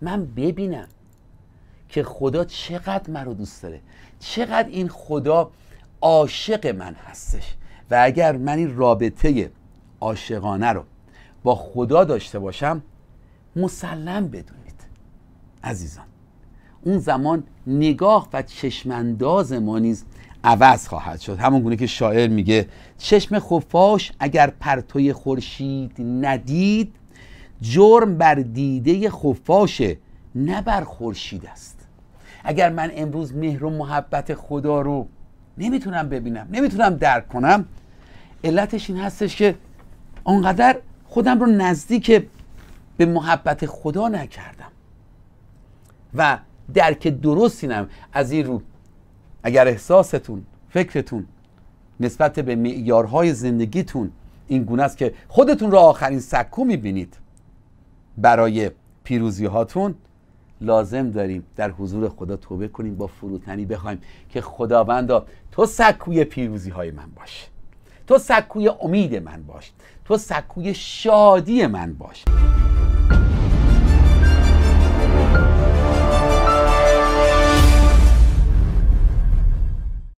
من ببینم که خدا چقدر من رو دوست داره چقدر این خدا عاشق من هستش و اگر من این رابطه عاشقانه رو با خدا داشته باشم مسلم بدونید عزیزان اون زمان نگاه و چشمانداز ما نیز عوض خواهد شد همون گونه که شاعر میگه چشم خفاش اگر پرتوی خورشید ندید جرم بر دیده خفاشه نه بر خورشید است اگر من امروز مهر و محبت خدا رو نمیتونم ببینم نمیتونم درک کنم علتش این هستش که آنقدر خودم رو نزدیک به محبت خدا نکردم و درک درستی نم از این رو اگر احساستون فکرتون نسبت به معیارهای زندگیتون این گونه است که خودتون رو آخرین سکو میبینید برای پیروزی هاتون لازم داریم در حضور خدا توبه کنیم با فروتنی بخوایم که خداوندا تو سکوی پیروزی های من باش تو سکوی امید من باش تو سکوی شادی من باش